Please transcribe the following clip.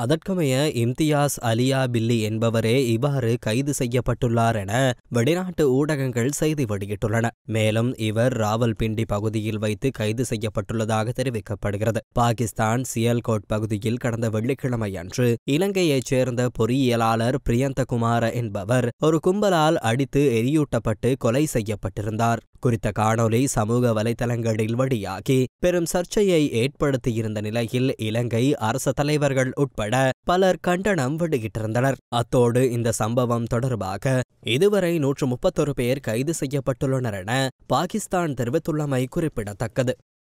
அதற்கமைய இம்தியாஸ் அலியா பில்லி என்பவரே இவ்வாறு கைது செய்யப்பட்டுள்ளார் என வெளிநாட்டு ஊடகங்கள் செய்தி வெளியிட்டுள்ளன மேலும் இவர் ராவல்பிண்டி பகுதியில் வைத்து கைது செய்யப்பட்டுள்ளதாக தெரிவிக்கப்படுகிறது பாகிஸ்தான் சியல்கோட் பகுதியில் கடந்த வெள்ளிக்கிழமை அன்று இலங்கையைச் சேர்ந்த பொறியியலாளர் பிரியந்தகுமார என்பவர் ஒரு கும்பலால் அடித்து எரியூட்டப்பட்டு கொலை செய்யப்பட்டிருந்தார் குறித்த காணொலி சமூக வலைதளங்களில் வழியாகி பெரும் சர்ச்சையை ஏற்படுத்தியிருந்த நிலையில் இலங்கை அரச தலைவர்கள் உட்பட உட்பட பலர் கண்டனம் வெளியிட்டிருந்தனர் அத்தோடு இந்த சம்பவம் தொடர்பாக இதுவரை நூற்று முப்பத்தொரு பேர் கைது செய்யப்பட்டுள்ளனர் என பாகிஸ்தான் தெரிவித்துள்ளமை குறிப்பிடத்தக்கது